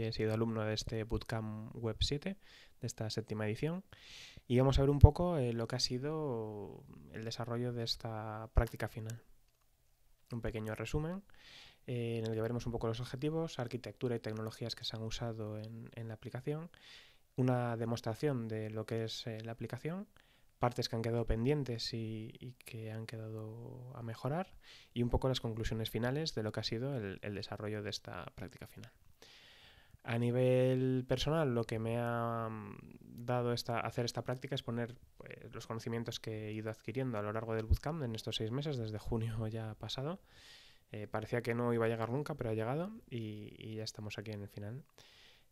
he sido alumno de este Bootcamp Web 7, de esta séptima edición, y vamos a ver un poco eh, lo que ha sido el desarrollo de esta práctica final. Un pequeño resumen eh, en el que veremos un poco los objetivos, arquitectura y tecnologías que se han usado en, la aplicación, una demostración de lo que es eh, la aplicación, partes que han quedado pendientes y, que han quedado a mejorar y un poco las conclusiones finales de lo que ha sido el desarrollo de esta práctica final. A nivel personal, lo que me ha mm, dado esta, hacer esta práctica es poner eh, los conocimientos que he ido adquiriendo a lo largo del bootcamp en estos seis meses, desde junio ya pasado. Eh, parecía que no iba a llegar nunca, pero ha llegado y, ya estamos aquí en el final.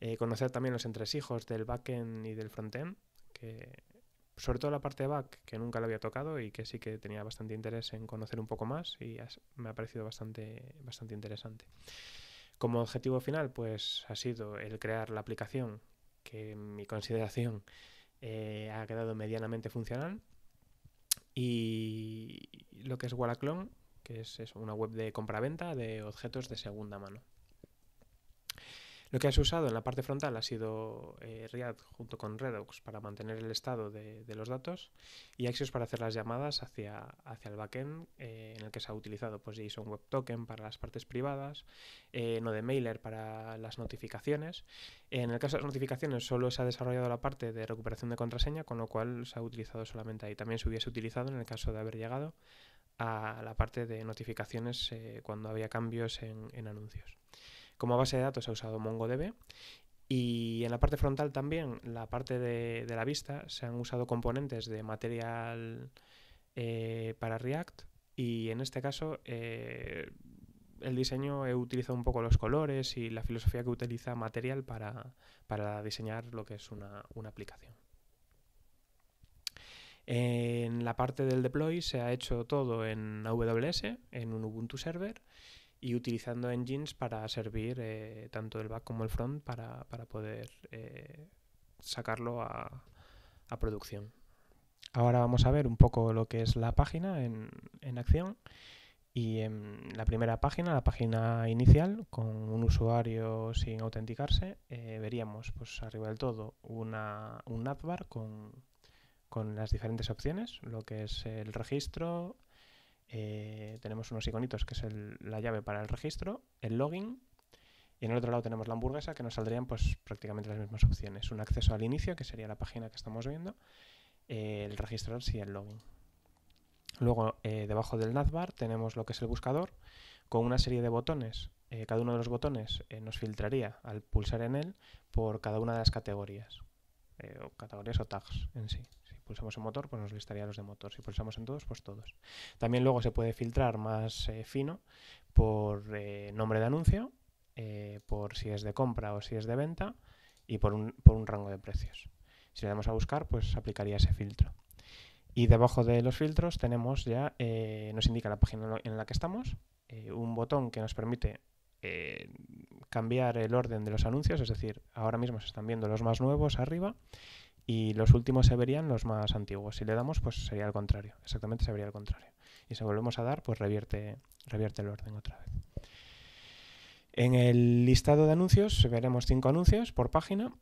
Eh, conocer también los entresijos del backend y del frontend, que sobre todo la parte de back, que nunca lo había tocado y que sí que tenía bastante interés en conocer un poco más y me ha parecido bastante, bastante interesante. Como objetivo final, pues ha sido el crear la aplicación que en mi consideración eh, ha quedado medianamente funcional. Y lo que es Wallaclone, que es, es una web de compraventa de objetos de segunda mano. Lo que has usado en la parte frontal ha sido eh, React junto con Redux para mantener el estado de, los datos y Axios para hacer las llamadas hacia, hacia el backend, eh, en el que se ha utilizado pues, JSON Web Token para las partes privadas, eh, NodeMailer para las notificaciones. En el caso de las notificaciones solo se ha desarrollado la parte de recuperación de contraseña, con lo cual se ha utilizado solamente ahí. También se hubiese utilizado en el caso de haber llegado a la parte de notificaciones cuando había cambios en anuncios. Como base de datos ha usado MongoDB y en la parte frontal también, la parte de, la vista, se han usado componentes de material eh, para React y en este caso eh, el diseño he utilizado un poco los colores y la filosofía que utiliza material para, diseñar lo que es una, una aplicación. En la parte del deploy se ha hecho todo en AWS, en un Ubuntu Server, y utilizando engines para servir eh, tanto el back como el front para, poder eh, sacarlo a, producción. Ahora vamos a ver un poco lo que es la página en, en acción. Y en la primera página, la página inicial, con un usuario sin autenticarse, eh, veríamos pues, arriba del todo una, un navbar con, con las diferentes opciones, lo que es el registro, eh, tenemos unos iconitos que es la llave para el registro, el login y en el otro lado tenemos la hamburguesa que nos saldrían pues prácticamente las mismas opciones. Un acceso al inicio que sería la página que estamos viendo, eh, el registrarse y el login. Luego eh, debajo del navbar tenemos lo que es el buscador con una serie de botones. cada uno de los botones nos filtraría al pulsar en él por cada una de las categorías, o categorías o tags en sí, pulsamos en motor, pues nos listaría los de motor. Si pulsamos en todos, pues todos. También luego se puede filtrar más eh, fino por eh, nombre de anuncio, eh, por si es de compra o si es de venta y por un, por un rango de precios. Si le damos a buscar, pues aplicaría ese filtro. Y debajo de los filtros tenemos ya, nos indica la página en la que estamos, un botón que nos permite cambiar el orden de los anuncios, es decir, ahora mismo se están viendo los más nuevos arriba y los últimos se verían los más antiguos. Si le damos, pues sería al contrario, exactamente se vería al contrario. Y si volvemos a dar, pues revierte, revierte el orden otra vez. En el listado de anuncios veremos cinco anuncios por página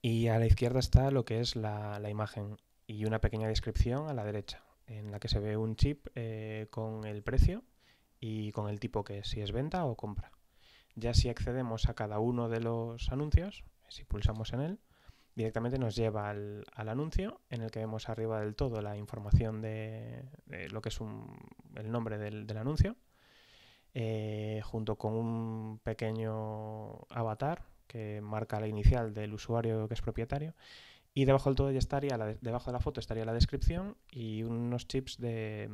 y a la izquierda está lo que es la, imagen y una pequeña descripción a la derecha en la que se ve un chip eh, con el precio y con el tipo que es, si es venta o compra. Ya si accedemos a cada uno de los anuncios, si pulsamos en él, directamente nos lleva al, anuncio en el que vemos arriba del todo la información de, lo que es el nombre del, anuncio, eh, junto con un pequeño avatar que marca la inicial del usuario que es propietario. Y debajo del todo ya estaría, la de, debajo de la foto estaría la descripción y unos chips de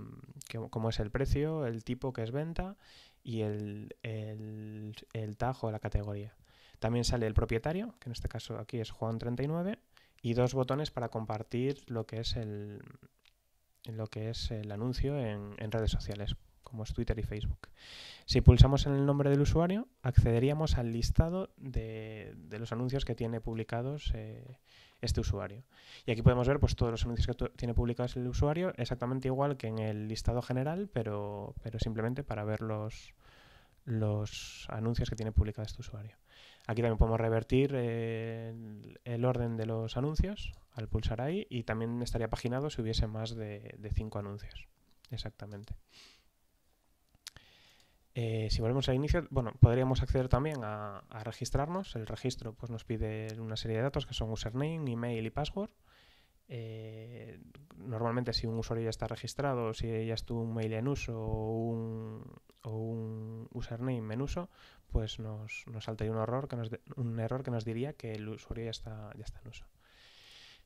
cómo es el precio, el tipo que es venta y el, el, el la categoría. También sale el propietario, que en este caso aquí es Juan39, y dos botones para compartir lo que es el, lo que es el anuncio en, redes sociales, como es Twitter y Facebook. Si pulsamos en el nombre del usuario, accederíamos al listado de, los anuncios que tiene publicados eh, este usuario. Y aquí podemos ver pues, todos los anuncios que tiene publicados el usuario, exactamente igual que en el listado general, pero, pero simplemente para ver los, los anuncios que tiene publicado este usuario. Aquí también podemos revertir eh, el, orden de los anuncios al pulsar ahí y también estaría paginado si hubiese más de, cinco anuncios. Exactamente. Eh, si volvemos al inicio, bueno, podríamos acceder también a, registrarnos. El registro pues, nos pide una serie de datos que son username, email y password. Eh, normalmente si un usuario ya está registrado, si ya estuvo un mail en uso o un, username en uso, pues nos, nos saltaría un error, que nos un error que nos diría que el usuario ya está, ya está en uso.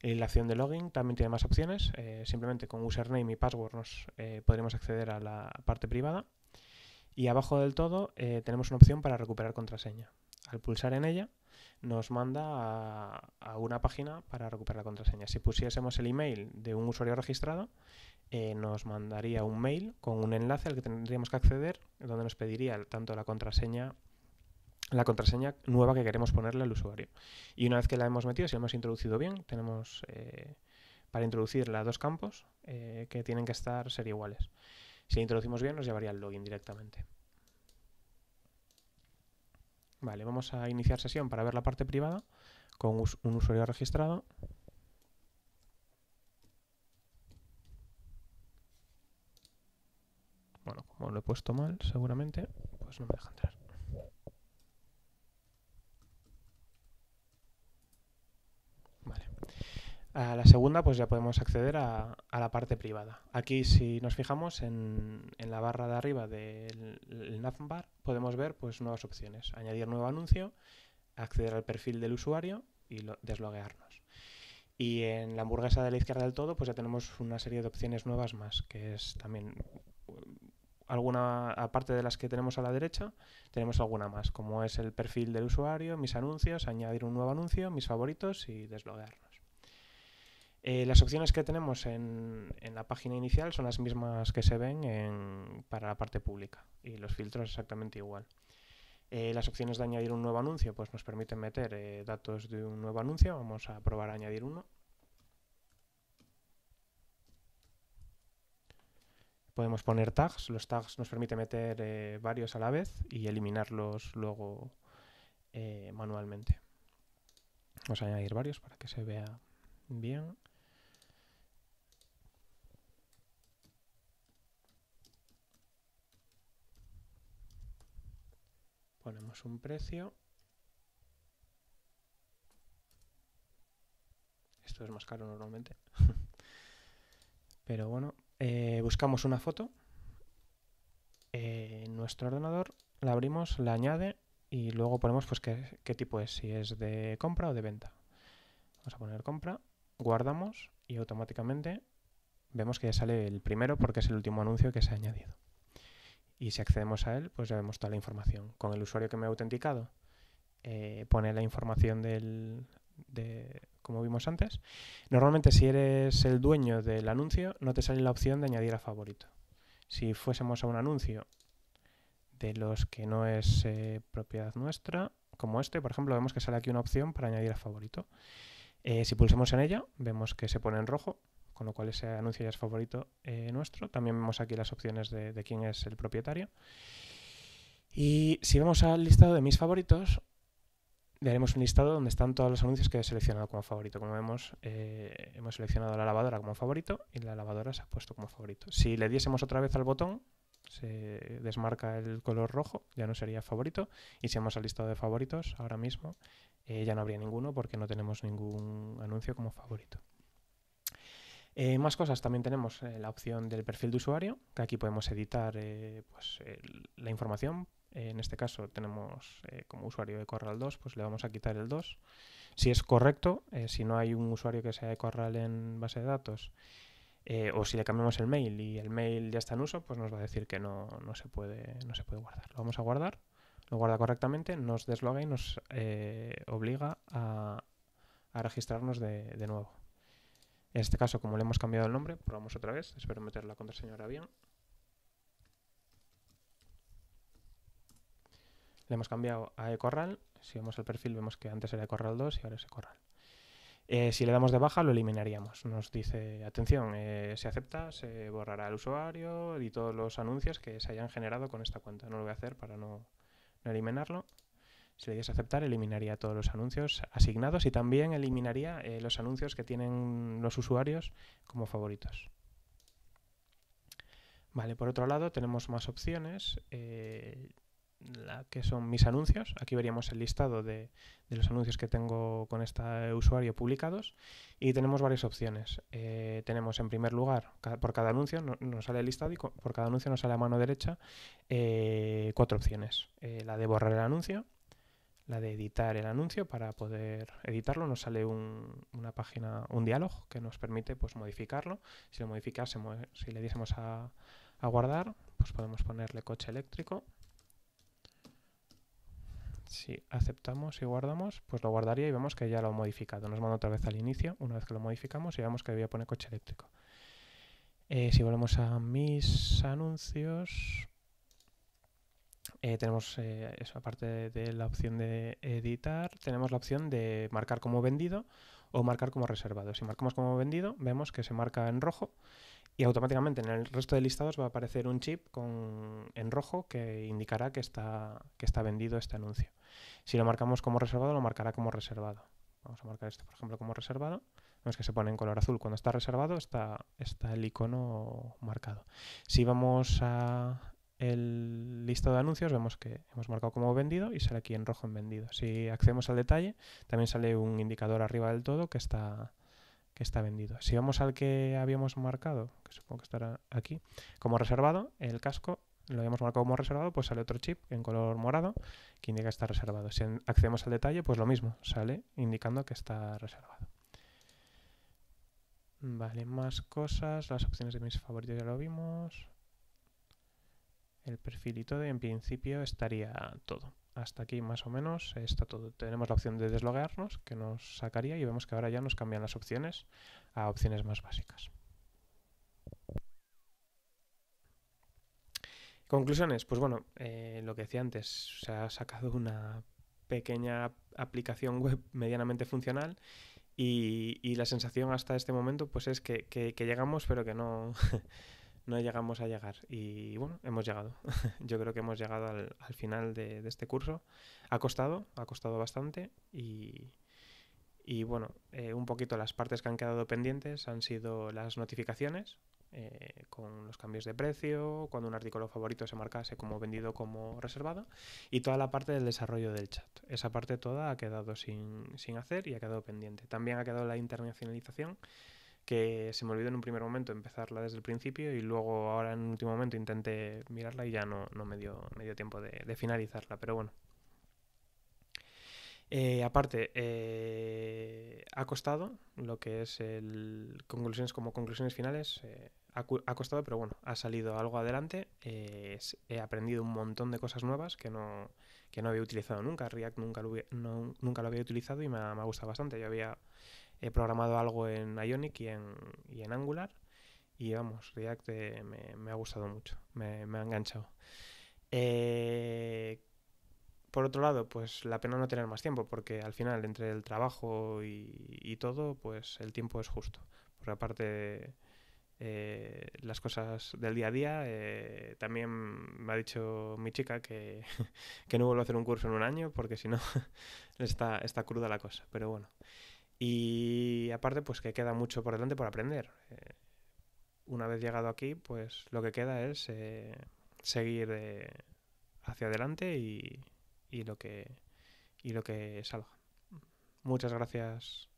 Eh, la acción de login también tiene más opciones. Eh, simplemente con username y password nos podremos acceder a la parte privada. Y abajo del todo tenemos una opción para recuperar contraseña. Al pulsar en ella nos manda a, una página para recuperar la contraseña. Si pusiésemos el email de un usuario registrado, eh, nos mandaría un mail con un enlace al que tendríamos que acceder, donde nos pediría tanto la contraseña la contraseña nueva que queremos ponerle al usuario. Y una vez que la hemos metido, si la hemos introducido bien, tenemos eh, para introducirla dos campos eh, que tienen que estar ser iguales. Si introducimos bien, nos llevaría al login directamente. Vale, vamos a iniciar sesión para ver la parte privada con un usuario registrado. Bueno, como lo he puesto mal, seguramente, pues no me deja entrar. A la segunda, pues ya podemos acceder a, la parte privada. Aquí, si nos fijamos en, la barra de arriba del navbar, podemos ver pues, nuevas opciones. Añadir nuevo anuncio, acceder al perfil del usuario y desloguearnos. Y en la hamburguesa de la izquierda del todo, pues ya tenemos una serie de opciones nuevas más, que es también uh, alguna, aparte de las que tenemos a la derecha, tenemos alguna más, como es el perfil del usuario, mis anuncios, añadir un nuevo anuncio, mis favoritos y desloguearnos. Eh, las opciones que tenemos en, la página inicial son las mismas que se ven para la parte pública y los filtros exactamente igual. Eh, las opciones de añadir un nuevo anuncio pues nos permiten meter eh, datos de un nuevo anuncio. Vamos a probar a añadir uno. Podemos poner tags. Los tags nos permiten meter varios a la vez y eliminarlos luego manualmente. Vamos a añadir varios para que se vea bien. Ponemos un precio. Esto es más caro normalmente. Pero bueno, eh, buscamos una foto eh, en nuestro ordenador, la abrimos, la añade y luego ponemos pues qué, qué tipo es, si es de compra o de venta. Vamos a poner compra, guardamos y automáticamente vemos que ya sale el primero porque es el último anuncio que se ha añadido. Y si accedemos a él, pues ya vemos toda la información. Con el usuario que me ha autenticado, eh, pone la información del, de, como vimos antes. Normalmente si eres el dueño del anuncio, no te sale la opción de añadir a favorito. Si fuésemos a un anuncio de los que no es eh, propiedad nuestra, como este, por ejemplo, vemos que sale aquí una opción para añadir a favorito. Eh, si pulsamos en ella, vemos que se pone en rojo con lo cual ese anuncio ya es favorito eh, nuestro. También vemos aquí las opciones de, quién es el propietario. Y si vamos al listado de mis favoritos, le un listado donde están todos los anuncios que he seleccionado como favorito. Como vemos, eh, hemos seleccionado la lavadora como favorito y la lavadora se ha puesto como favorito. Si le diésemos otra vez al botón, se desmarca el color rojo, ya no sería favorito. Y si vamos al listado de favoritos, ahora mismo eh, ya no habría ninguno porque no tenemos ningún anuncio como favorito. Eh, más cosas, también tenemos eh, la opción del perfil de usuario, que aquí podemos editar eh, pues, la información. en este caso tenemos como usuario de Corral 2, pues le vamos a quitar el 2. Si es correcto, si no hay un usuario que sea de Corral en base de datos, o si le cambiamos el mail y el mail ya está en uso, pues nos va a decir que no, no, se, puede, no se puede guardar. Lo vamos a guardar, lo guarda correctamente, nos desloga y nos obliga a, a registrarnos de, de nuevo. En este caso, como le hemos cambiado el nombre, probamos otra vez. Espero meter la contraseña ahora bien. Le hemos cambiado a ecorral. Si vemos el perfil, vemos que antes era ecorral 2 y ahora es ecorral. Eh, si le damos de baja, lo eliminaríamos. Nos dice, atención, eh, se acepta, se borrará el usuario y todos los anuncios que se hayan generado con esta cuenta. No lo voy a hacer para no eliminarlo. Si le a aceptar, eliminaría todos los anuncios asignados y también eliminaría eh, los anuncios que tienen los usuarios como favoritos. Vale, por otro lado tenemos más opciones, eh, que son mis anuncios. Aquí veríamos el listado de, los anuncios que tengo con este usuario publicados y tenemos varias opciones. Eh, tenemos en primer lugar, por cada anuncio nos sale el listado y por cada anuncio nos sale a mano derecha cuatro opciones. la de borrar el anuncio, la de editar el anuncio para poder editarlo. Nos sale una página, un diálogo que nos permite pues, modificarlo. Si lo modificásemos, si le diésemos a, guardar, pues podemos ponerle coche eléctrico. Si aceptamos y guardamos, pues lo guardaría y vemos que ya lo ha modificado. Nos manda otra vez al inicio, una vez que lo modificamos, y vemos que debía poner coche eléctrico. Eh, si volvemos a mis anuncios, eh, tenemos eh, eso, aparte de, la opción de editar, tenemos la opción de marcar como vendido o marcar como reservado. Si marcamos como vendido, vemos que se marca en rojo y automáticamente en el resto de listados va a aparecer un chip con, en rojo que indicará que está, que está vendido este anuncio. Si lo marcamos como reservado, lo marcará como reservado. Vamos a marcar este, por ejemplo, como reservado. Vemos que se pone en color azul. Cuando está reservado está, está el icono marcado. Si vamos a, el listado de anuncios, vemos que hemos marcado como vendido y sale aquí en rojo en vendido. Si accedemos al detalle, también sale un indicador arriba del todo que está, que está vendido. Si vamos al que habíamos marcado, que supongo que estará aquí, como reservado, el casco lo habíamos marcado como reservado, pues sale otro chip en color morado que indica que está reservado. Si accedemos al detalle, pues lo mismo, sale indicando que está reservado. Vale, más cosas, las opciones de mis favoritos ya lo vimos el perfil y todo en principio estaría todo. Hasta aquí más o menos está todo. Tenemos la opción de deslogarnos que nos sacaría y vemos que ahora ya nos cambian las opciones a opciones más básicas. Conclusiones, pues bueno, eh, lo que decía antes, se ha sacado una pequeña aplicación web medianamente funcional y, y la sensación hasta este momento pues es que, que, que llegamos pero que no... no llegamos a llegar. Y bueno, hemos llegado. Yo creo que hemos llegado al, final de, este curso. Ha costado, ha costado bastante. Y, bueno, eh, un poquito las partes que han quedado pendientes han sido las notificaciones. Eh, con los cambios de precio, cuando un artículo favorito se marcase como vendido como reservado, y toda la parte del desarrollo del chat. Esa parte toda ha quedado sin, sin hacer y ha quedado pendiente. También ha quedado la internacionalización, que se me olvidó en un primer momento empezarla desde el principio y luego ahora en un último momento intenté mirarla y ya no, me, dio, me tiempo de, finalizarla, pero bueno. Eh, aparte, eh, ha costado lo que es el conclusiones como conclusiones finales. Eh, ha, costado, pero bueno, ha salido algo adelante. he aprendido un montón de cosas nuevas que no, que no había utilizado nunca. React nunca lo, nunca lo había utilizado y me me ha, gustado bastante. Yo había he programado algo en Ionic y en, Angular. Y vamos, React eh, me, ha gustado mucho, me, ha enganchado. Eh, por otro lado, pues la pena no tener más tiempo, porque al final, entre el trabajo y, todo, pues el tiempo es justo. Por aparte, eh, las cosas del día a día, eh, también me ha dicho mi chica que, que no vuelvo a hacer un curso en un año, porque si no, está, está cruda la cosa. Pero bueno. Y aparte, pues que queda mucho por delante por aprender. Eh, una vez llegado aquí, pues lo que queda es eh, seguir eh, hacia adelante y, y, lo que, y lo que salga. Muchas gracias